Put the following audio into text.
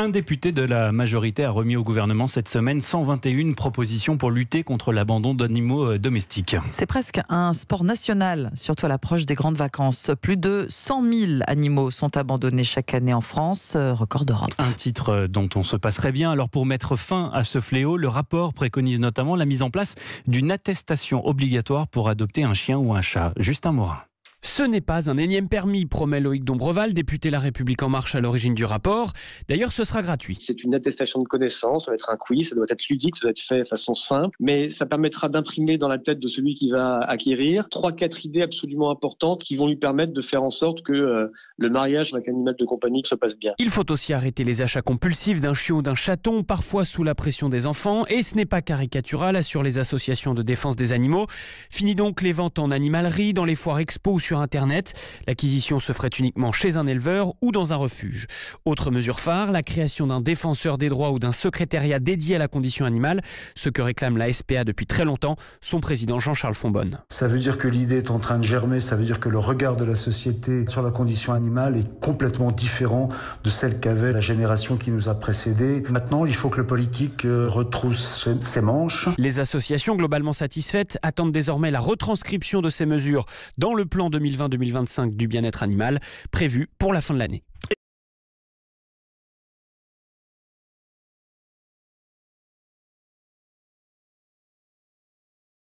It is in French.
Un député de la majorité a remis au gouvernement cette semaine 121 propositions pour lutter contre l'abandon d'animaux euh, domestiques. C'est presque un sport national, surtout à l'approche des grandes vacances. Plus de 100 000 animaux sont abandonnés chaque année en France, euh, record d'Europe. Un titre euh, dont on se passerait bien. Alors pour mettre fin à ce fléau, le rapport préconise notamment la mise en place d'une attestation obligatoire pour adopter un chien ou un chat. Justin Morin. Ce n'est pas un énième permis, promet Loïc Dombreval, député La République En Marche à l'origine du rapport. D'ailleurs, ce sera gratuit. C'est une attestation de connaissance, ça va être un quiz, ça doit être ludique, ça doit être fait de façon simple, mais ça permettra d'imprimer dans la tête de celui qui va acquérir trois, quatre idées absolument importantes qui vont lui permettre de faire en sorte que euh, le mariage avec un animal de compagnie se passe bien. Il faut aussi arrêter les achats compulsifs d'un chiot ou d'un chaton, parfois sous la pression des enfants, et ce n'est pas caricatural, sur les associations de défense des animaux. Fini donc les ventes en animalerie, dans les foires expo Internet. L'acquisition se ferait uniquement chez un éleveur ou dans un refuge. Autre mesure phare, la création d'un défenseur des droits ou d'un secrétariat dédié à la condition animale, ce que réclame la SPA depuis très longtemps, son président Jean-Charles Fonbonne. Ça veut dire que l'idée est en train de germer, ça veut dire que le regard de la société sur la condition animale est complètement différent de celle qu'avait la génération qui nous a précédés. Maintenant, il faut que le politique euh, retrousse ses manches. Les associations globalement satisfaites attendent désormais la retranscription de ces mesures dans le plan de 2020-2025 du bien-être animal prévu pour la fin de l'année.